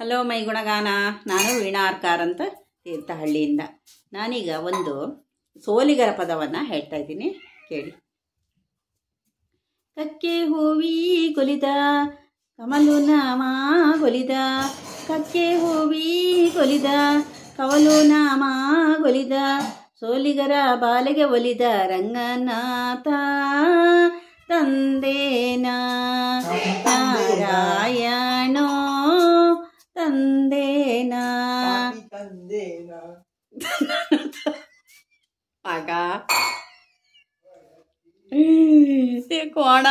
hello my ಗುಣಗಾನ ನಾನು ವೀಣಾರ್ಕಾರ್ ಅಂತ ತೀರ್ಥಹಳ್ಳಿಯಿಂದ ನಾನೀಗ ಒಂದು ಸೋಲಿಗರ ಪದವನ್ನು ಹೇಳ್ತಾ ಇದ್ದೀನಿ ಕೇಳಿ ಕಕ್ಕೆ ಹೂವಿ ಕೊಲಿದ ಕಮಲು ನಾಮ ಕೊಲಿದ ಕಕ್ಕೆ ಹೂವಿ ಕೊಲಿದ ಕವಲು ನಾಮ ಕೊಲಿದ ಸೋಲಿಗರ ಬಾಲೆಗೆ ಒಲಿದ ರಂಗನಾಥ ತಂದೇನಾ ನಾರಾಯ ತಂದೇನಾ ತಂದೇನಾ ಆಗ ಕೋಣ